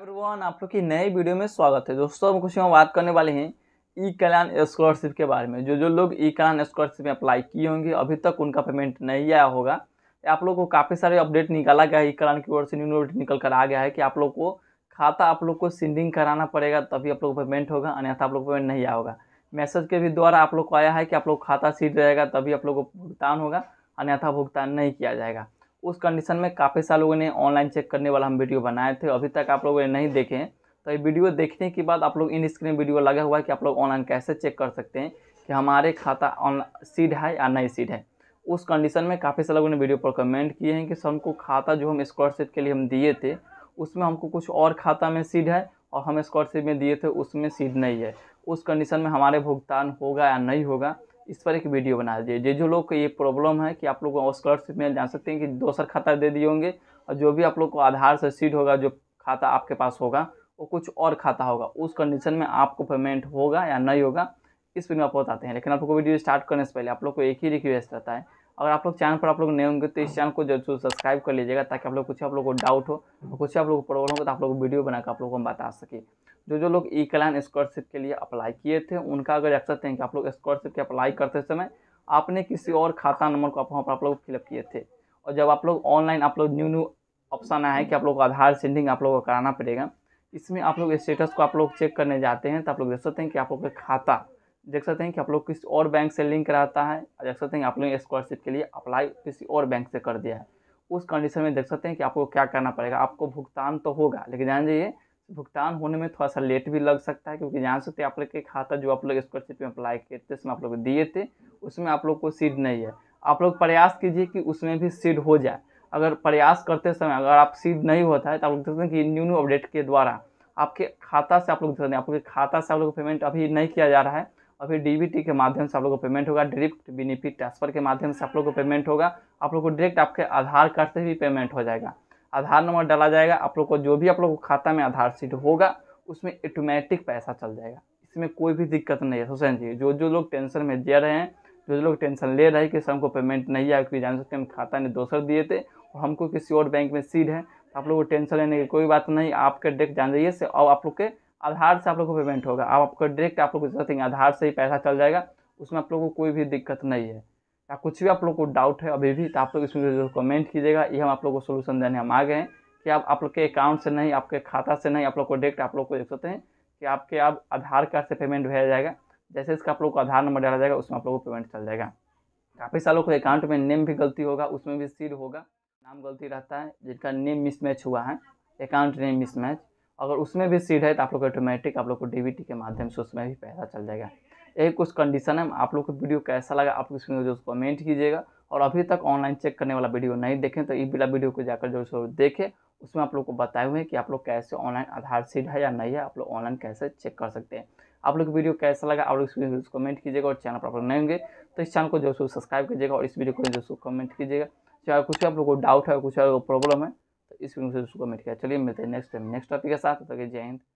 everyone आप लोग की नए वीडियो में स्वागत है दोस्तों हम कुछ हम बात करने वाले हैं ई कल्याण स्कॉलरशिप के बारे में जो जो लोग ई कल्याण स्कॉलरशिप में अप्लाई किए होंगे अभी तक उनका पेमेंट नहीं आया होगा आप लोग को काफ़ी सारे अपडेट निकाला गया है ई कल्याण की ओर से न्यू नोट निकल कर आ गया है कि आप लोग को खाता आप लोग को सेंडिंग कराना पड़ेगा तभी आप लोग पेमेंट होगा अन्यथा आप लोग पेमेंट नहीं आया होगा मैसेज के भी द्वारा आप लोग को आया है कि आप लोग खाता सीट रहेगा तभी आप लोग को भुगतान होगा अन्यथा भुगतान नहीं किया जाएगा उस कंडीशन में काफ़ी सारे लोगों ने ऑनलाइन चेक करने वाला हम वीडियो बनाए थे अभी तक आप लोगों ने नहीं देखे हैं तो ये वीडियो देखने के बाद आप लोग इन स्क्रीन वीडियो लगा हुआ है कि आप लोग ऑनलाइन कैसे चेक कर सकते हैं कि हमारे खाता ऑन सीड है या नहीं सीड है उस कंडीशन में काफ़ी सारे लोगों ने वीडियो पर कमेंट किए हैं कि सर हमको खाता जो हम स्कॉलरशिप के लिए हम दिए थे उसमें हमको कुछ और खाता में सीड है और हम स्कॉलरशिप में दिए थे उसमें सीड नहीं है उस कंडीशन में हमारे भुगतान होगा या नहीं होगा इस पर एक वीडियो बना दीजिए जो लोग को ये प्रॉब्लम है कि आप लोग स्कॉलरशिप में जान सकते हैं कि दूसर खाता दे दिए होंगे और जो भी आप लोग को आधार से सीट होगा जो खाता आपके पास होगा वो कुछ और खाता होगा उस कंडीशन में आपको पेमेंट होगा या नहीं होगा इस पर आप बताते हैं लेकिन आप लोग को वीडियो स्टार्ट करने से पहले आप लोग को एक ही रिक्वेस्ट रहता है अगर आप लोग चैनल पर आप लोग नए होंगे तो इस चैनल को जरूर सब्सक्राइब कर लीजिएगा ताकि आप लोग कुछ आप लोग को डाउट हो और कुछ आप लोग को प्रॉब्लम हो तो आप लोग वीडियो बनाकर आप लोगों को बता सके जो जो लोग ई कल्याण स्कॉलरशिप के लिए अप्लाई किए थे उनका अगर देख सकते हैं कि आप लोग स्कॉलरशिप के अप्लाई करते समय आपने किसी और खाता नंबर को आप वहाँ पर आप लोग फिलअप किए थे और जब आप लोग ऑनलाइन आप लोग न्यू न्यू ऑप्शन आया है कि आप लोग को आधार सेंडिंग आप लोग को कराना पड़ेगा इसमें आप लोग स्टेटस को आप लोग चेक करने जाते हैं तो आप लोग देख सकते हैं कि आप लोग का खाता देख सकते हैं कि आप लोग किसी और बैंक से लिंक कराता है देख सकते हैं आप लोगों ने स्कॉलरशिप के लिए अप्लाई किसी और बैंक से कर दिया है उस कंडीशन में देख सकते हैं कि आपको क्या करना पड़ेगा आपको भुगतान तो होगा लेकिन जान जाइए भुगतान होने में थोड़ा सा लेट भी लग सकता है क्योंकि जान सकते हैं तो आप लोग के खाता जो आप लोग स्कॉलरशिप में अप्लाई किए थे उसमें आप लोग दिए थे उसमें आप लोग को सीड नहीं है आप लोग प्रयास कीजिए कि उसमें भी सीड हो जाए अगर प्रयास करते समय अगर आप सीड नहीं होता है तो आप लोग देख सकते हैं कि न्यू न्यू अपडेट के द्वारा आपके खाता से आप लोग देख सकते हैं आपके खाता से आप लोग पेमेंट अभी नहीं किया जा रहा है और फिर डीबीटी के माध्यम से आप लोग को पेमेंट होगा डायरेक्ट बेनिफिट ट्रांसफर के माध्यम से आप लोगों को पेमेंट होगा आप लोग को डायरेक्ट आपके आधार कार्ड से भी पेमेंट हो जाएगा आधार नंबर डाला जाएगा आप लोग को जो भी आप लोग को खाता में आधार सीट होगा उसमें ऑटोमेटिक पैसा चल जाएगा इसमें कोई भी दिक्कत नहीं है तो सोचना जी जो जो लोग टेंशन में जे रहे हैं जो जो लोग टेंशन ले रहे हैं कि सर हमको पेमेंट नहीं आया क्योंकि जान सकते हम खाता ने दोसर दिए थे और हमको किसी और बैंक में सीड है तो आप लोग को टेंशन लेने की कोई बात नहीं आपके डेट जान जाइए से और आप लोग के आधार से आप लोग को पेमेंट होगा आप आपको डायरेक्ट आप लोग को आधार से ही पैसा चल जाएगा उसमें आप लोग को कोई भी दिक्कत नहीं है या कुछ भी आप लोग को डाउट है अभी भी तो आप लोग इसमें कमेंट कीजिएगा ये हम आप लोग को सोल्यूशन देने हम आ गए हैं कि आप आप लोग के अकाउंट से नहीं आपके खाता से नहीं आप लोग को डायरेक्ट आप लोग को देख सकते हैं कि आपके आप आधार कार्ड से पेमेंट भेजा जाएगा जैसे इसका आप लोग को आधार नंबर डाला जाएगा उसमें आप लोग को पेमेंट चल जाएगा काफ़ी सालों को अकाउंट में नेम भी गलती होगा उसमें भी सीड होगा नाम गलती रहता है जिनका नेम मिसमैच हुआ है अकाउंट नेम मिसमैच अगर उसमें भी सीड है तो आप लोग ऑटोमेटिक आप लोग को डीबीटी के माध्यम से उसमें भी पैसा चल जाएगा यही कुछ कंडीशन है आप लोग को वीडियो कैसा लगा आप उसमें जो कमेंट कीजिएगा और अभी तक ऑनलाइन चेक करने वाला वीडियो नहीं देखें तो ई बिला वीडियो को जाकर जो जरूर देखें उसमें आप लोग को बताए हुए हैं कि आप लोग कैसे ऑनलाइन आधार सीड है या नहीं है आप लोग ऑनलाइन कैसे चेक कर सकते हैं आप लोग वीडियो कैसा लगा आप लोग इस वीडियो कमेंट कीजिएगा और चैनल पर आप लोग नहीं होंगे तो इस चैनल को जो सब्सक्राइब कीजिएगा और इस वीडियो को जो कमेंट कीजिएगा चाहे कुछ आप लोग को डाउट है कुछ प्रॉब्लम है इस वीडियो से उसको मिट गया चलिए मिलते हैं नेक्स्ट टाइम नेक्स्ट टॉपिक के साथ जय हिंद